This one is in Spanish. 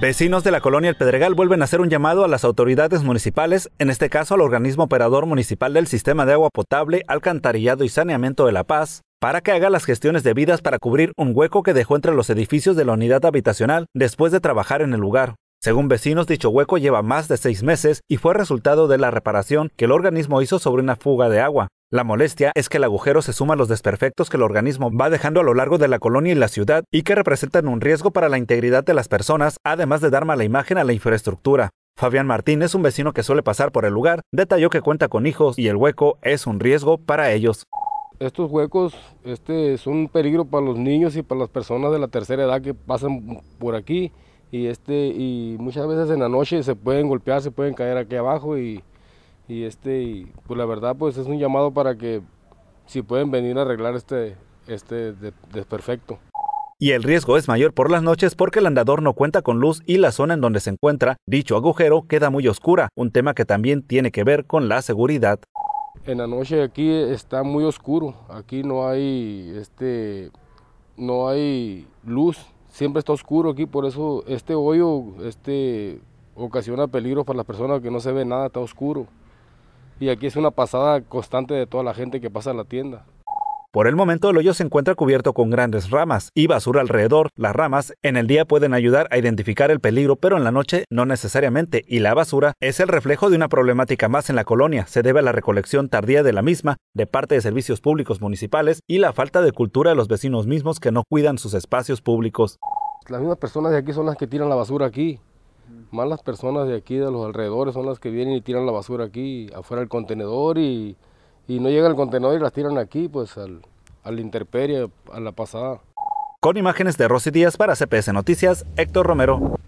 Vecinos de la colonia El Pedregal vuelven a hacer un llamado a las autoridades municipales, en este caso al organismo operador municipal del sistema de agua potable, alcantarillado y saneamiento de La Paz, para que haga las gestiones debidas para cubrir un hueco que dejó entre los edificios de la unidad habitacional después de trabajar en el lugar. Según vecinos, dicho hueco lleva más de seis meses y fue resultado de la reparación que el organismo hizo sobre una fuga de agua. La molestia es que el agujero se suma a los desperfectos que el organismo va dejando a lo largo de la colonia y la ciudad y que representan un riesgo para la integridad de las personas, además de dar mala imagen a la infraestructura. Fabián Martín es un vecino que suele pasar por el lugar, detalló que cuenta con hijos y el hueco es un riesgo para ellos. Estos huecos este, es un peligro para los niños y para las personas de la tercera edad que pasan por aquí y, este, y muchas veces en la noche se pueden golpear, se pueden caer aquí abajo y, y este, pues la verdad pues es un llamado para que si pueden venir a arreglar este, este desperfecto. Y el riesgo es mayor por las noches porque el andador no cuenta con luz y la zona en donde se encuentra dicho agujero queda muy oscura, un tema que también tiene que ver con la seguridad. En la noche aquí está muy oscuro, aquí no hay, este, no hay luz, siempre está oscuro aquí, por eso este hoyo este, ocasiona peligro para las personas que no se ve nada, está oscuro. Y aquí es una pasada constante de toda la gente que pasa a la tienda. Por el momento el hoyo se encuentra cubierto con grandes ramas y basura alrededor. Las ramas en el día pueden ayudar a identificar el peligro, pero en la noche no necesariamente, y la basura es el reflejo de una problemática más en la colonia. Se debe a la recolección tardía de la misma de parte de servicios públicos municipales y la falta de cultura de los vecinos mismos que no cuidan sus espacios públicos. Las mismas personas de aquí son las que tiran la basura aquí. Más personas de aquí, de los alrededores, son las que vienen y tiran la basura aquí, afuera del contenedor y y no llega el contenedor y las tiran aquí, pues al, a la a la pasada. Con imágenes de Rosy Díaz para CPS Noticias, Héctor Romero.